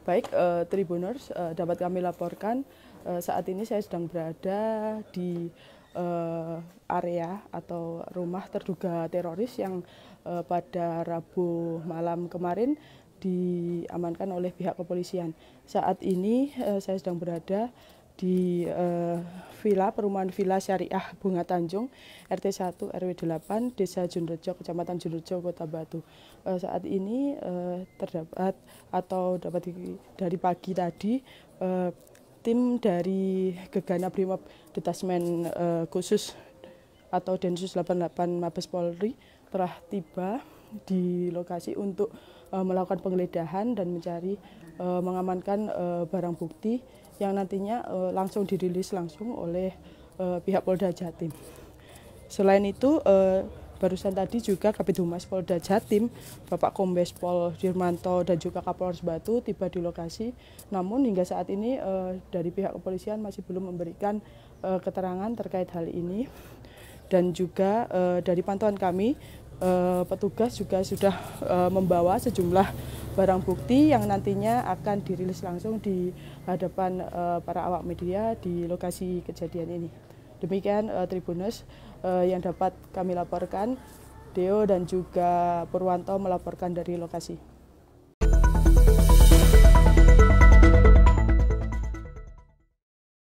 Baik, uh, Tribuners uh, dapat kami laporkan uh, saat ini saya sedang berada di uh, area atau rumah terduga teroris yang uh, pada Rabu malam kemarin diamankan oleh pihak kepolisian. Saat ini uh, saya sedang berada di uh, villa perumahan villa syariah Bunga Tanjung RT 1 RW 8 Desa Junrejo Kecamatan Junrejo Kota Batu uh, saat ini uh, terdapat atau dapat di, dari pagi tadi uh, tim dari Gegana Brimob Detasmen uh, khusus atau Densus 88 Mabes Polri telah tiba di lokasi untuk uh, melakukan penggeledahan dan mencari uh, mengamankan uh, barang bukti yang nantinya uh, langsung dirilis langsung oleh uh, pihak Polda Jatim. Selain itu uh, barusan tadi juga Kabit Humas Polda Jatim, Bapak Kombes Pol Dirmanto dan juga Kapolres Batu tiba di lokasi. Namun hingga saat ini uh, dari pihak kepolisian masih belum memberikan uh, keterangan terkait hal ini. Dan juga dari pantauan kami Eh, petugas juga sudah eh, membawa sejumlah barang bukti yang nantinya akan dirilis langsung di hadapan eh, para awak media di lokasi kejadian ini. Demikian Tribunus yang dapat kami laporkan. Deo dan juga Purwanto melaporkan dari lokasi.